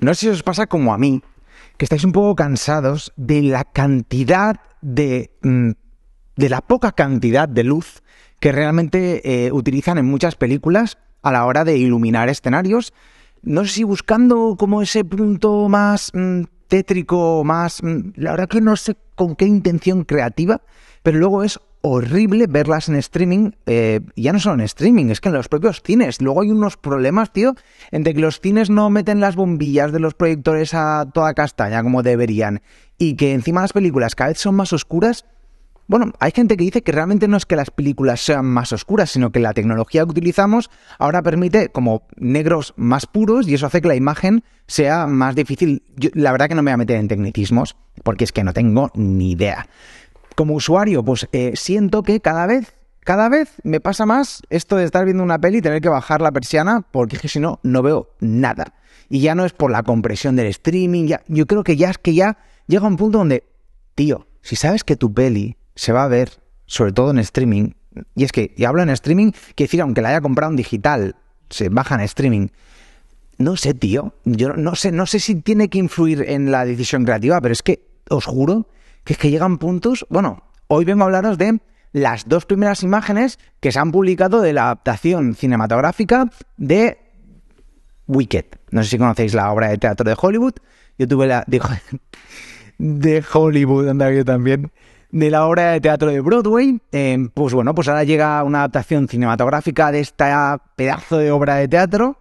No sé si os pasa como a mí, que estáis un poco cansados de la cantidad de... Mm, de la poca cantidad de luz que realmente eh, utilizan en muchas películas a la hora de iluminar escenarios. No sé si buscando como ese punto más mm, tétrico, más... Mm, la verdad que no sé con qué intención creativa, pero luego es horrible verlas en streaming, eh, ya no solo en streaming, es que en los propios cines. Luego hay unos problemas, tío, entre que los cines no meten las bombillas de los proyectores a toda castaña como deberían y que encima las películas cada vez son más oscuras. Bueno, hay gente que dice que realmente no es que las películas sean más oscuras, sino que la tecnología que utilizamos ahora permite como negros más puros y eso hace que la imagen sea más difícil. la verdad que no me voy a meter en tecnicismos porque es que no tengo ni idea como usuario, pues eh, siento que cada vez, cada vez me pasa más esto de estar viendo una peli y tener que bajar la persiana, porque es que si no, no veo nada. Y ya no es por la compresión del streaming, ya, yo creo que ya es que ya llega un punto donde, tío, si sabes que tu peli se va a ver, sobre todo en streaming, y es que, y hablo en streaming, que decir, aunque la haya comprado en digital, se baja en streaming. No sé, tío. Yo no sé, no sé si tiene que influir en la decisión creativa, pero es que os juro que es que llegan puntos, bueno, hoy vengo a hablaros de las dos primeras imágenes que se han publicado de la adaptación cinematográfica de Wicked. No sé si conocéis la obra de teatro de Hollywood. Yo tuve la... de, Hollywood, anda yo también de la obra de teatro de Broadway. Eh, pues bueno, pues ahora llega una adaptación cinematográfica de esta pedazo de obra de teatro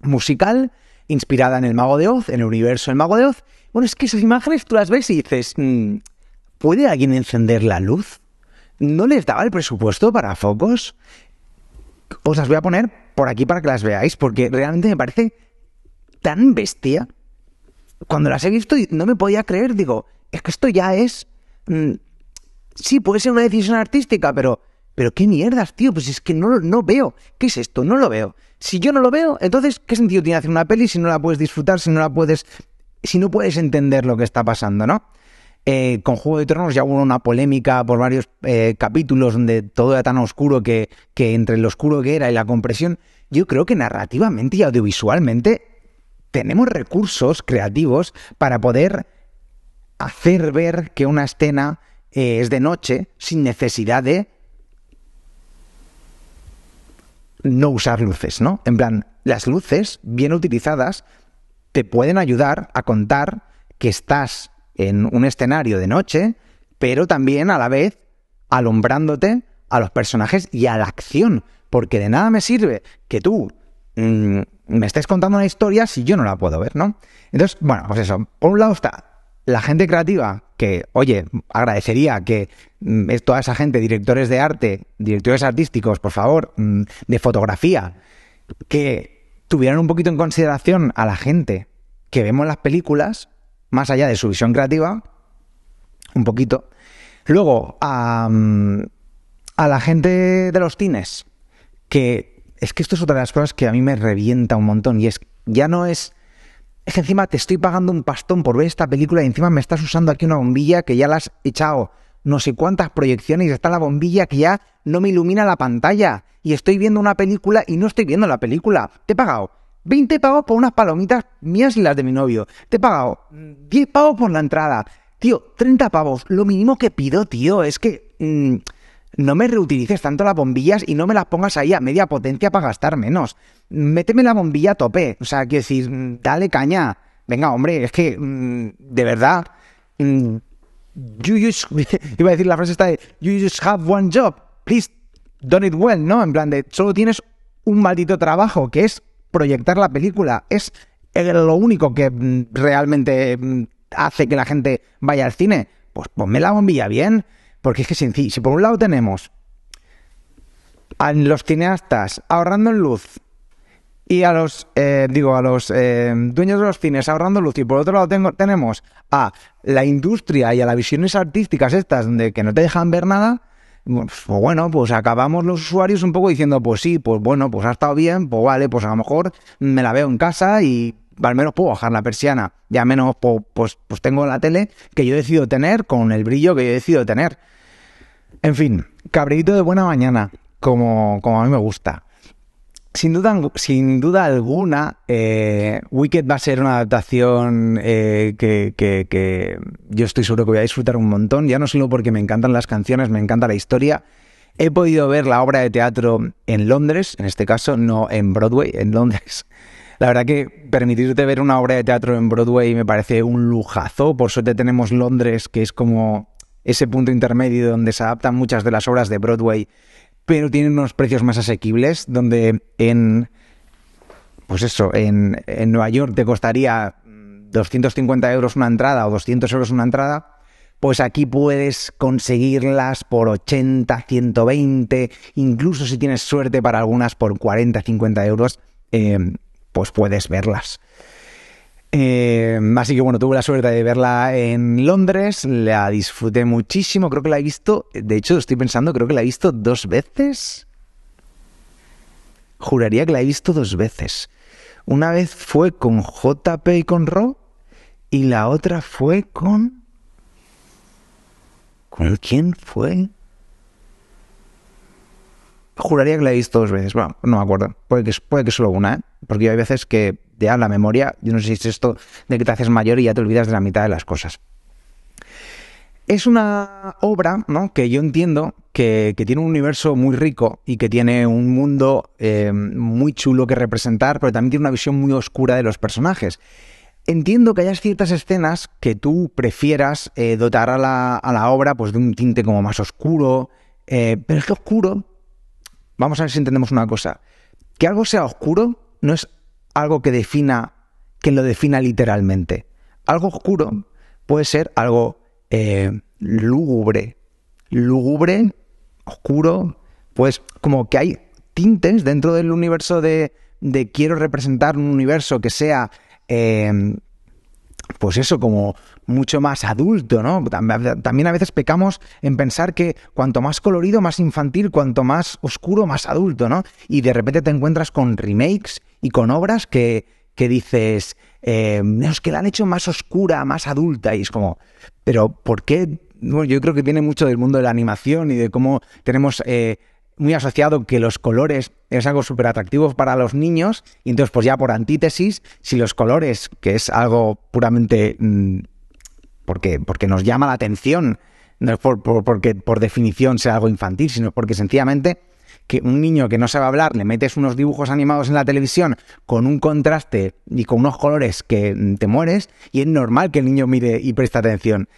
musical inspirada en el Mago de Oz, en el universo del Mago de Oz. Bueno, es que esas imágenes tú las ves y dices, mm, ¿puede alguien encender la luz? ¿No les daba el presupuesto para focos? Os las voy a poner por aquí para que las veáis, porque realmente me parece tan bestia. Cuando las he visto no me podía creer, digo, es que esto ya es... Mm, sí, puede ser una decisión artística, pero pero qué mierdas, tío, pues es que no, no veo. ¿Qué es esto? No lo veo. Si yo no lo veo, entonces, ¿qué sentido tiene hacer una peli si no la puedes disfrutar, si no la puedes. si no puedes entender lo que está pasando, ¿no? Eh, con Juego de Tronos ya hubo una polémica por varios eh, capítulos donde todo era tan oscuro que, entre lo oscuro que era y la compresión, yo creo que narrativamente y audiovisualmente tenemos recursos creativos para poder hacer ver que una escena eh, es de noche sin necesidad de no usar luces, ¿no? En plan, las luces bien utilizadas te pueden ayudar a contar que estás en un escenario de noche, pero también a la vez alumbrándote a los personajes y a la acción, porque de nada me sirve que tú mm, me estés contando una historia si yo no la puedo ver, ¿no? Entonces, bueno, pues eso, por un lado está la gente creativa, que, oye, agradecería que mm, toda esa gente, directores de arte, directores artísticos, por favor, mm, de fotografía, que tuvieran un poquito en consideración a la gente que vemos las películas, más allá de su visión creativa, un poquito. Luego, a, mm, a la gente de los cines, que es que esto es otra de las cosas que a mí me revienta un montón, y es, ya no es es que encima te estoy pagando un pastón por ver esta película y encima me estás usando aquí una bombilla que ya la has echado no sé cuántas proyecciones y está la bombilla que ya no me ilumina la pantalla y estoy viendo una película y no estoy viendo la película. Te he pagado 20 pavos por unas palomitas mías y las de mi novio. Te he pagado 10 pavos por la entrada. Tío, 30 pavos, lo mínimo que pido, tío, es que... Mm, no me reutilices tanto las bombillas y no me las pongas ahí a media potencia para gastar menos. Méteme la bombilla a tope. O sea, quiero decir, dale caña. Venga, hombre, es que mm, de verdad. Mm, iba a decir la frase esta de You just have one job. Please don't it well, ¿no? En plan de solo tienes un maldito trabajo que es proyectar la película. Es lo único que mm, realmente hace que la gente vaya al cine. Pues ponme la bombilla bien. Porque es que sencillo, si por un lado tenemos a los cineastas ahorrando en luz y a los, eh, digo, a los eh, dueños de los cines ahorrando luz y por otro lado tenemos a la industria y a las visiones artísticas estas donde que no te dejan ver nada, pues, pues bueno, pues acabamos los usuarios un poco diciendo, pues sí, pues bueno, pues ha estado bien, pues vale, pues a lo mejor me la veo en casa y al menos puedo bajar la persiana ya menos pues, pues, tengo la tele que yo decido tener con el brillo que yo decido tener. En fin, cabrito de buena mañana, como, como a mí me gusta. Sin duda, sin duda alguna, eh, Wicked va a ser una adaptación eh, que, que, yo estoy seguro que voy a disfrutar un montón, ya no solo porque me encantan las canciones, me encanta la historia. He podido ver la obra de teatro en Londres, en este caso, no en Broadway, en Londres. La verdad que permitirte ver una obra de teatro en Broadway me parece un lujazo. Por suerte tenemos Londres, que es como ese punto intermedio donde se adaptan muchas de las obras de Broadway, pero tienen unos precios más asequibles, donde en... Pues eso, en, Nueva York te costaría 250 euros una entrada o 200 euros una entrada, pues aquí puedes conseguirlas por 80, 120, incluso si tienes suerte para algunas por 40, 50 euros. Eh, pues puedes verlas. Eh, así que bueno, tuve la suerte de verla en Londres, la disfruté muchísimo, creo que la he visto, de hecho estoy pensando, creo que la he visto dos veces. Juraría que la he visto dos veces. Una vez fue con JP y con Ro, y la otra fue con... ¿Con quién fue? juraría que la he visto dos veces. Bueno, no me acuerdo. Puede que, solo una, ¿eh? Porque hay veces que te da la memoria, yo no sé si es esto de que te haces mayor y ya te olvidas de la mitad de las cosas. Es una obra ¿no? que yo entiendo que, tiene un universo muy rico y que tiene un mundo eh, muy chulo que representar, pero también tiene una visión muy oscura de los personajes. Entiendo que hayas ciertas escenas que tú prefieras eh, dotar a la, obra pues, de un tinte como más oscuro, eh, pero es que oscuro Vamos a ver si entendemos una cosa. Que algo sea oscuro no es algo que defina, que lo defina literalmente. Algo oscuro puede ser algo eh, lúgubre. Lúgubre, oscuro, pues como que hay tintes dentro del universo de, quiero representar un universo que sea, eh, pues eso, como, mucho más adulto, ¿no? También a veces pecamos en pensar que cuanto más colorido, más infantil, cuanto más oscuro, más adulto, ¿no? Y de repente te encuentras con remakes y con obras que, dices, eh, es que la han hecho más oscura, más adulta, y es como, pero ¿por qué? Bueno, yo creo que viene mucho del mundo de la animación y de cómo tenemos... Eh, muy asociado que los colores es algo súper atractivo para los niños, y entonces pues ya por antítesis, si los colores, que es algo puramente mm, porque, nos llama la atención, no es porque por definición sea algo infantil, sino porque sencillamente que un niño que no sabe hablar le metes unos dibujos animados en la televisión con un contraste y con unos colores que te mueres y es normal que el niño mire y preste atención.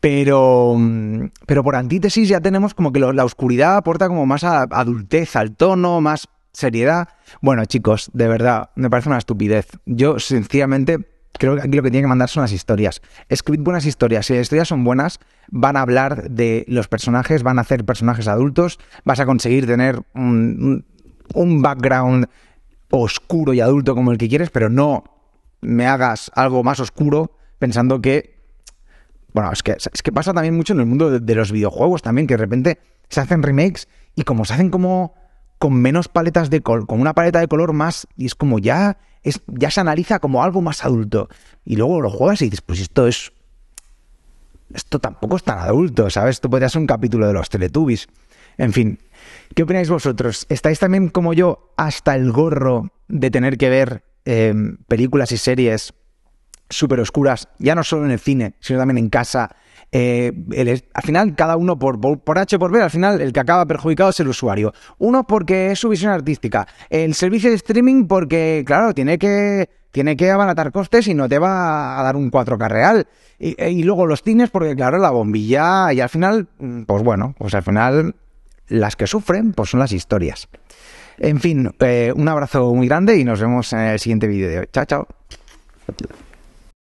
Pero, mm, pero por antítesis ya tenemos como que la oscuridad aporta como más adultez al tono, más seriedad. Bueno, chicos, de verdad, me parece una estupidez. Yo, sencillamente creo que aquí lo que tiene que mandar son las historias. Escribid buenas historias. Si las historias son buenas, van a hablar de los personajes, van a hacer personajes adultos, vas a conseguir tener un, background oscuro y adulto como el que quieres, pero no me hagas algo más oscuro pensando que... Bueno, es que, es que pasa también mucho en el mundo de los videojuegos también, que de repente se hacen remakes y como se hacen como con menos paletas de color, con una paleta de color más, y es como ya, es, ya se analiza como algo más adulto. Y luego lo juegas y dices, pues esto es, esto tampoco es tan adulto, ¿sabes? Esto podría ser un capítulo de los Teletubbies. En fin, ¿qué opináis vosotros? ¿Estáis también como yo hasta el gorro de tener que ver em, películas y series súper oscuras, ya no solo en el cine, sino también en casa, eh, al final cada uno por, H por B, al final el que acaba perjudicado es el usuario. Uno porque es su visión artística, el servicio de streaming porque, claro, tiene que, tiene que abaratar costes y no te va a dar un 4K real. Y, luego los cines porque, claro, la bombilla y al final, mm, pues bueno, pues al final las que sufren pues son las historias. En fin, eh, un abrazo muy grande y nos vemos en el siguiente vídeo de hoy. Chao, chao.